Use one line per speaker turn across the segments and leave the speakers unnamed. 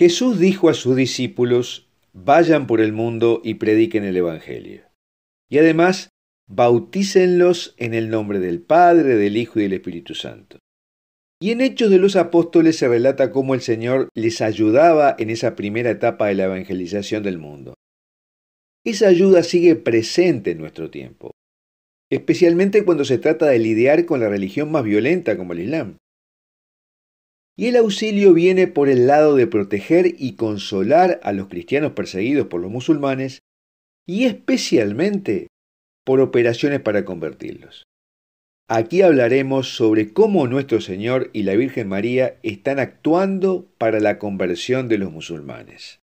Jesús dijo a sus discípulos, vayan por el mundo y prediquen el Evangelio. Y además, bautícenlos en el nombre del Padre, del Hijo y del Espíritu Santo. Y en Hechos de los Apóstoles se relata cómo el Señor les ayudaba en esa primera etapa de la evangelización del mundo. Esa ayuda sigue presente en nuestro tiempo, especialmente cuando se trata de lidiar con la religión más violenta como el Islam. Y el auxilio viene por el lado de proteger y consolar a los cristianos perseguidos por los musulmanes y especialmente por operaciones para convertirlos. Aquí hablaremos sobre cómo nuestro Señor y la Virgen María están actuando para la conversión de los musulmanes.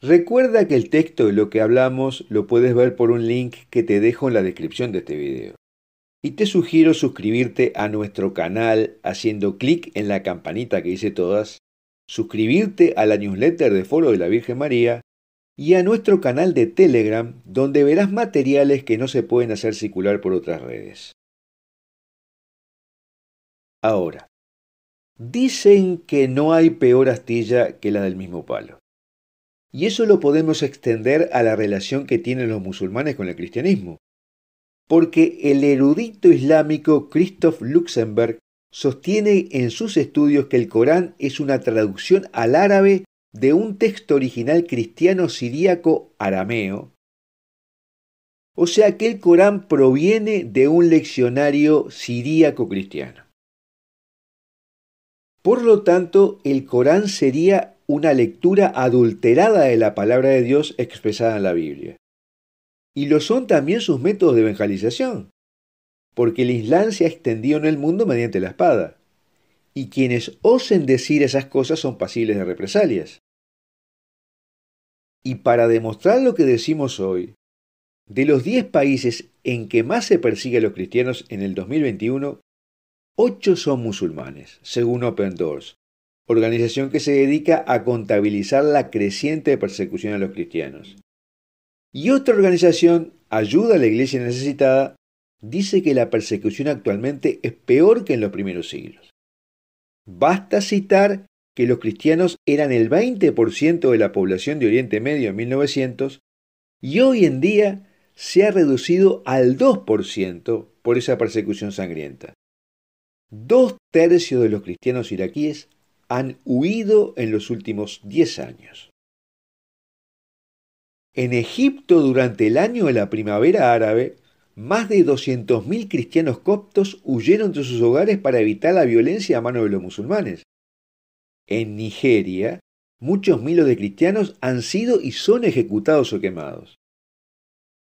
Recuerda que el texto de lo que hablamos lo puedes ver por un link que te dejo en la descripción de este video. Y te sugiero suscribirte a nuestro canal haciendo clic en la campanita que dice todas, suscribirte a la newsletter de Foro de la Virgen María y a nuestro canal de Telegram donde verás materiales que no se pueden hacer circular por otras redes. Ahora, dicen que no hay peor astilla que la del mismo palo. Y eso lo podemos extender a la relación que tienen los musulmanes con el cristianismo. Porque el erudito islámico Christoph Luxemburg sostiene en sus estudios que el Corán es una traducción al árabe de un texto original cristiano siríaco arameo. O sea que el Corán proviene de un leccionario siríaco cristiano. Por lo tanto, el Corán sería una lectura adulterada de la palabra de Dios expresada en la Biblia. Y lo son también sus métodos de evangelización, porque el Islam se ha extendido en el mundo mediante la espada, y quienes osen decir esas cosas son pasibles de represalias. Y para demostrar lo que decimos hoy, de los 10 países en que más se persigue a los cristianos en el 2021, 8 son musulmanes, según Open Doors, organización que se dedica a contabilizar la creciente persecución a los cristianos. Y otra organización, Ayuda a la Iglesia Necesitada, dice que la persecución actualmente es peor que en los primeros siglos. Basta citar que los cristianos eran el 20% de la población de Oriente Medio en 1900 y hoy en día se ha reducido al 2% por esa persecución sangrienta. Dos tercios de los cristianos iraquíes han huido en los últimos 10 años. En Egipto, durante el año de la primavera árabe, más de 200.000 cristianos coptos huyeron de sus hogares para evitar la violencia a mano de los musulmanes. En Nigeria, muchos miles de cristianos han sido y son ejecutados o quemados.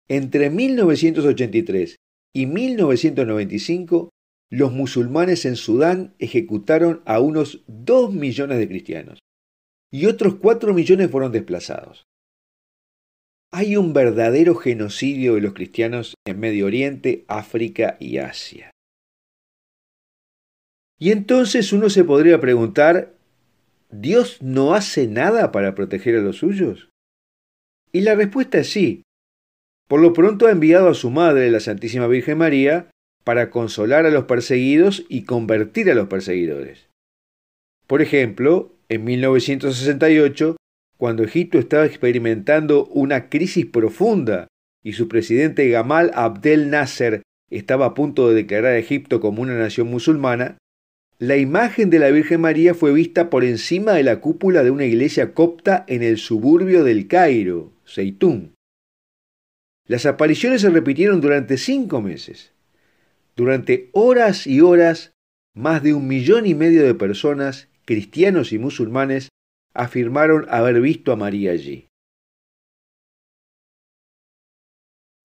Entre 1983 y 1995, los musulmanes en Sudán ejecutaron a unos 2 millones de cristianos y otros 4 millones fueron desplazados. Hay un verdadero genocidio de los cristianos en Medio Oriente, África y Asia. Y entonces uno se podría preguntar, ¿Dios no hace nada para proteger a los suyos? Y la respuesta es sí. Por lo pronto ha enviado a su madre, la Santísima Virgen María, para consolar a los perseguidos y convertir a los perseguidores. Por ejemplo, en 1968, cuando Egipto estaba experimentando una crisis profunda y su presidente Gamal Abdel Nasser estaba a punto de declarar a Egipto como una nación musulmana, la imagen de la Virgen María fue vista por encima de la cúpula de una iglesia copta en el suburbio del Cairo, Zeytún. Las apariciones se repitieron durante cinco meses. Durante horas y horas, más de un millón y medio de personas, cristianos y musulmanes, afirmaron haber visto a María allí.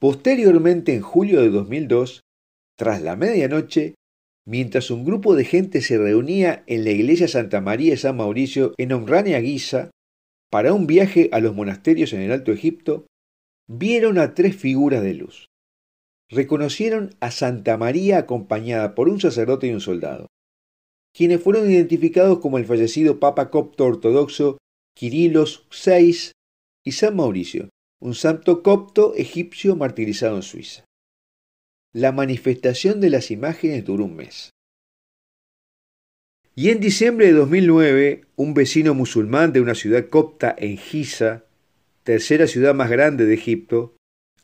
Posteriormente, en julio de 2002, tras la medianoche, mientras un grupo de gente se reunía en la iglesia Santa María de San Mauricio en Omrania Giza para un viaje a los monasterios en el Alto Egipto, vieron a tres figuras de luz reconocieron a Santa María acompañada por un sacerdote y un soldado, quienes fueron identificados como el fallecido Papa copto ortodoxo Kirilos VI y San Mauricio, un santo copto egipcio martirizado en Suiza. La manifestación de las imágenes duró un mes. Y en diciembre de 2009, un vecino musulmán de una ciudad copta en Giza, tercera ciudad más grande de Egipto,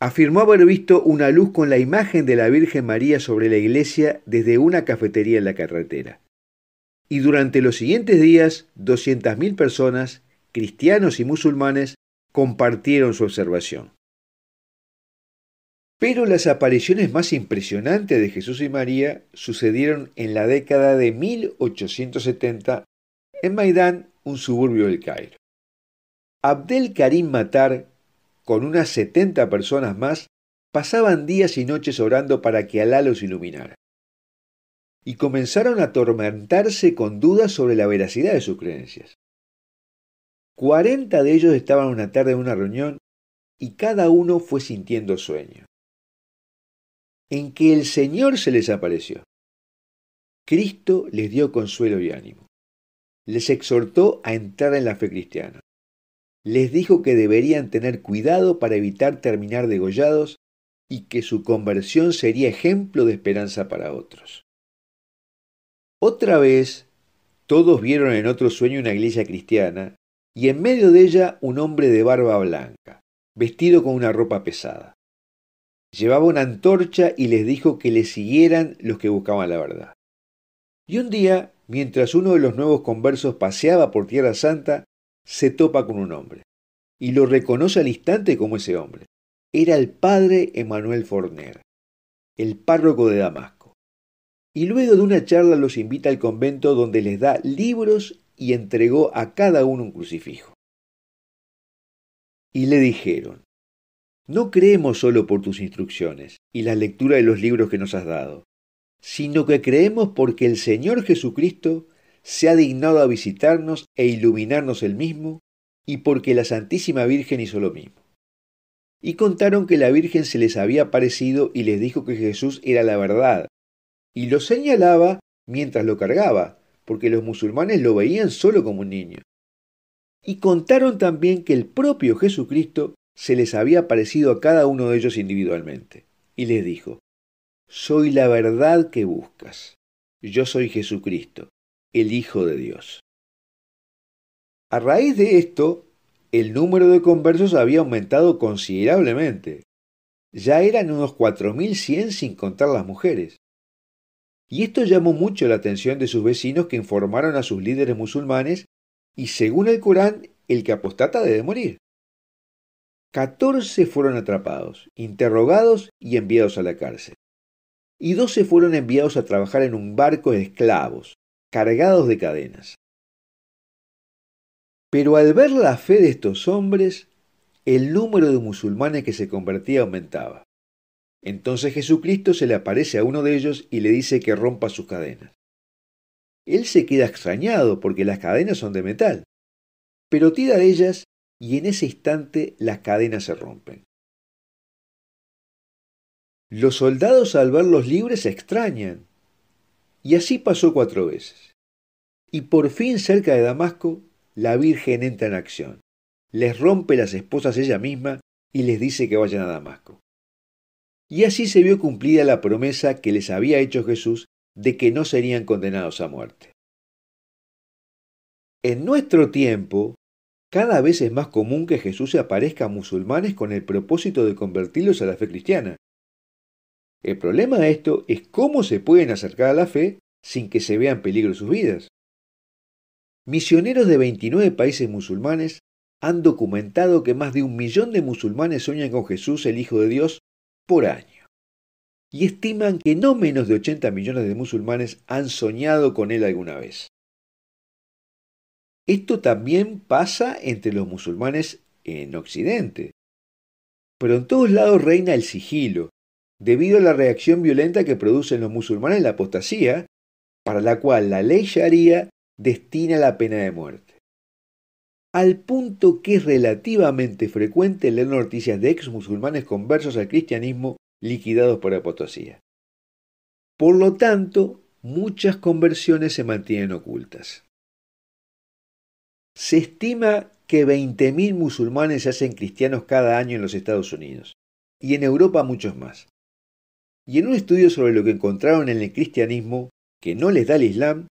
afirmó haber visto una luz con la imagen de la Virgen María sobre la iglesia desde una cafetería en la carretera. Y durante los siguientes días, 200.000 personas, cristianos y musulmanes, compartieron su observación. Pero las apariciones más impresionantes de Jesús y María sucedieron en la década de 1870 en Maidán, un suburbio del Cairo. Abdel Karim Matar, con unas 70 personas más, pasaban días y noches orando para que Alá los iluminara. Y comenzaron a atormentarse con dudas sobre la veracidad de sus creencias. Cuarenta de ellos estaban una tarde en una reunión y cada uno fue sintiendo sueño. En que el Señor se les apareció. Cristo les dio consuelo y ánimo. Les exhortó a entrar en la fe cristiana les dijo que deberían tener cuidado para evitar terminar degollados y que su conversión sería ejemplo de esperanza para otros. Otra vez, todos vieron en otro sueño una iglesia cristiana y en medio de ella un hombre de barba blanca, vestido con una ropa pesada. Llevaba una antorcha y les dijo que le siguieran los que buscaban la verdad. Y un día, mientras uno de los nuevos conversos paseaba por Tierra Santa, se topa con un hombre y lo reconoce al instante como ese hombre. Era el padre Emanuel Forner, el párroco de Damasco. Y luego de una charla los invita al convento donde les da libros y entregó a cada uno un crucifijo. Y le dijeron, no creemos solo por tus instrucciones y la lectura de los libros que nos has dado, sino que creemos porque el Señor Jesucristo se ha dignado a visitarnos e iluminarnos el mismo, y porque la Santísima Virgen hizo lo mismo. Y contaron que la Virgen se les había aparecido y les dijo que Jesús era la verdad, y lo señalaba mientras lo cargaba, porque los musulmanes lo veían solo como un niño. Y contaron también que el propio Jesucristo se les había aparecido a cada uno de ellos individualmente, y les dijo, Soy la verdad que buscas, yo soy Jesucristo, el Hijo de Dios. A raíz de esto, el número de conversos había aumentado considerablemente. Ya eran unos 4.100 sin contar las mujeres. Y esto llamó mucho la atención de sus vecinos que informaron a sus líderes musulmanes y según el Corán, el que apostata debe morir. 14 fueron atrapados, interrogados y enviados a la cárcel. Y 12 fueron enviados a trabajar en un barco de esclavos, cargados de cadenas. Pero al ver la fe de estos hombres, el número de musulmanes que se convertía aumentaba. Entonces Jesucristo se le aparece a uno de ellos y le dice que rompa sus cadenas. Él se queda extrañado porque las cadenas son de metal, pero tira de ellas y en ese instante las cadenas se rompen. Los soldados al verlos libres se extrañan y así pasó cuatro veces. Y por fin cerca de Damasco, la Virgen entra en acción. Les rompe las esposas ella misma y les dice que vayan a Damasco. Y así se vio cumplida la promesa que les había hecho Jesús de que no serían condenados a muerte. En nuestro tiempo, cada vez es más común que Jesús se aparezca a musulmanes con el propósito de convertirlos a la fe cristiana, el problema de esto es cómo se pueden acercar a la fe sin que se vean peligros peligro sus vidas. Misioneros de 29 países musulmanes han documentado que más de un millón de musulmanes sueñan con Jesús, el Hijo de Dios, por año. Y estiman que no menos de 80 millones de musulmanes han soñado con él alguna vez. Esto también pasa entre los musulmanes en Occidente. Pero en todos lados reina el sigilo, debido a la reacción violenta que producen los musulmanes en la apostasía, para la cual la ley sharia destina la pena de muerte. Al punto que es relativamente frecuente leer noticias de ex musulmanes conversos al cristianismo liquidados por apostasía. Por lo tanto, muchas conversiones se mantienen ocultas. Se estima que 20.000 musulmanes se hacen cristianos cada año en los Estados Unidos y en Europa muchos más y en un estudio sobre lo que encontraron en el cristianismo, que no les da el Islam,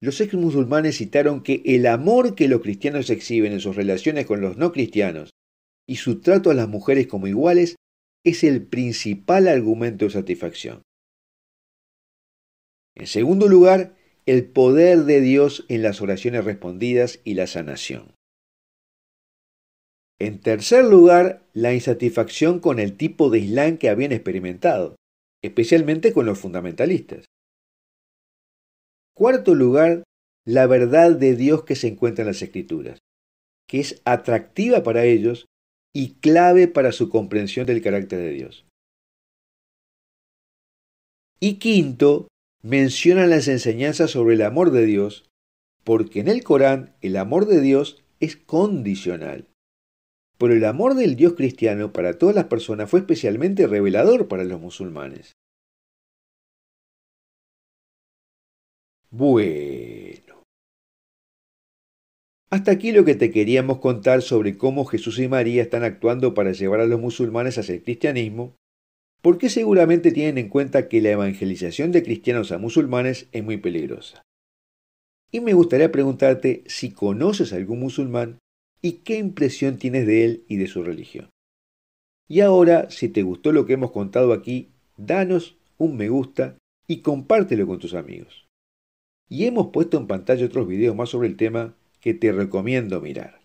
los ex musulmanes citaron que el amor que los cristianos exhiben en sus relaciones con los no cristianos y su trato a las mujeres como iguales es el principal argumento de satisfacción. En segundo lugar, el poder de Dios en las oraciones respondidas y la sanación. En tercer lugar, la insatisfacción con el tipo de Islam que habían experimentado especialmente con los fundamentalistas. Cuarto lugar, la verdad de Dios que se encuentra en las Escrituras, que es atractiva para ellos y clave para su comprensión del carácter de Dios. Y quinto, mencionan las enseñanzas sobre el amor de Dios, porque en el Corán el amor de Dios es condicional pero el amor del Dios cristiano para todas las personas fue especialmente revelador para los musulmanes. Bueno. Hasta aquí lo que te queríamos contar sobre cómo Jesús y María están actuando para llevar a los musulmanes hacia el cristianismo, porque seguramente tienen en cuenta que la evangelización de cristianos a musulmanes es muy peligrosa. Y me gustaría preguntarte si conoces a algún musulmán y qué impresión tienes de él y de su religión. Y ahora, si te gustó lo que hemos contado aquí, danos un me gusta y compártelo con tus amigos. Y hemos puesto en pantalla otros videos más sobre el tema que te recomiendo mirar.